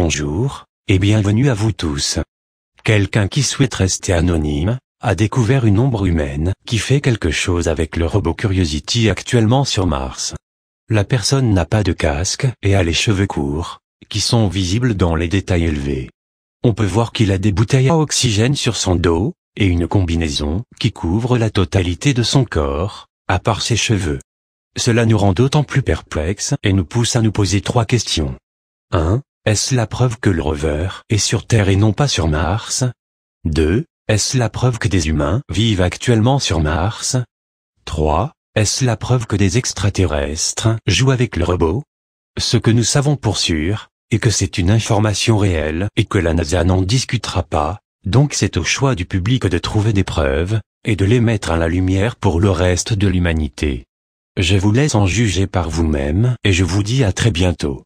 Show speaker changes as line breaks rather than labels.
Bonjour,
et bienvenue à vous tous. Quelqu'un qui souhaite rester anonyme, a découvert une ombre humaine qui fait quelque chose avec le robot Curiosity actuellement sur Mars. La personne n'a pas de casque et a les cheveux courts, qui sont visibles dans les détails élevés. On peut voir qu'il a des bouteilles à oxygène sur son dos, et une combinaison qui couvre la totalité de son corps, à part ses cheveux. Cela nous rend d'autant plus perplexes et nous pousse à nous poser trois questions. 1. Est-ce la preuve que le rover est sur Terre et non pas sur Mars 2. Est-ce la preuve que des humains vivent actuellement sur Mars 3. Est-ce la preuve que des extraterrestres jouent avec le robot Ce que nous savons pour sûr, est que c'est une information réelle et que la NASA n'en discutera pas, donc c'est au choix du public de trouver des preuves, et de les mettre à la lumière pour le reste de l'humanité. Je vous laisse en juger par vous-même et je vous dis à très bientôt.